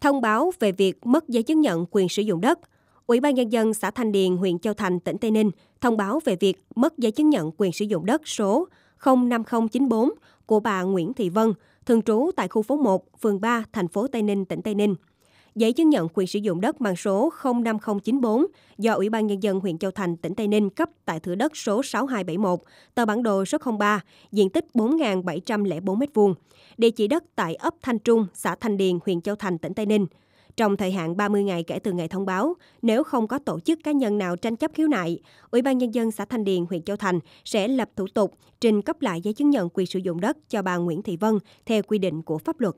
thông báo về việc mất giấy chứng nhận quyền sử dụng đất. Ủy ban Nhân dân xã Thanh Điền, huyện Châu Thành, tỉnh Tây Ninh thông báo về việc mất giấy chứng nhận quyền sử dụng đất số 05094 của bà Nguyễn Thị Vân, thường trú tại khu phố 1, phường 3, thành phố Tây Ninh, tỉnh Tây Ninh giấy chứng nhận quyền sử dụng đất mang số 05094 do Ủy ban Nhân dân huyện Châu Thành, tỉnh Tây Ninh cấp tại thửa đất số 6271, tờ bản đồ số 03, diện tích 4.704 m2, địa chỉ đất tại ấp Thanh Trung, xã Thanh Điền, huyện Châu Thành, tỉnh Tây Ninh. Trong thời hạn 30 ngày kể từ ngày thông báo, nếu không có tổ chức cá nhân nào tranh chấp khiếu nại, Ủy ban Nhân dân xã Thanh Điền, huyện Châu Thành sẽ lập thủ tục trình cấp lại giấy chứng nhận quyền sử dụng đất cho bà Nguyễn Thị Vân theo quy định của pháp luật.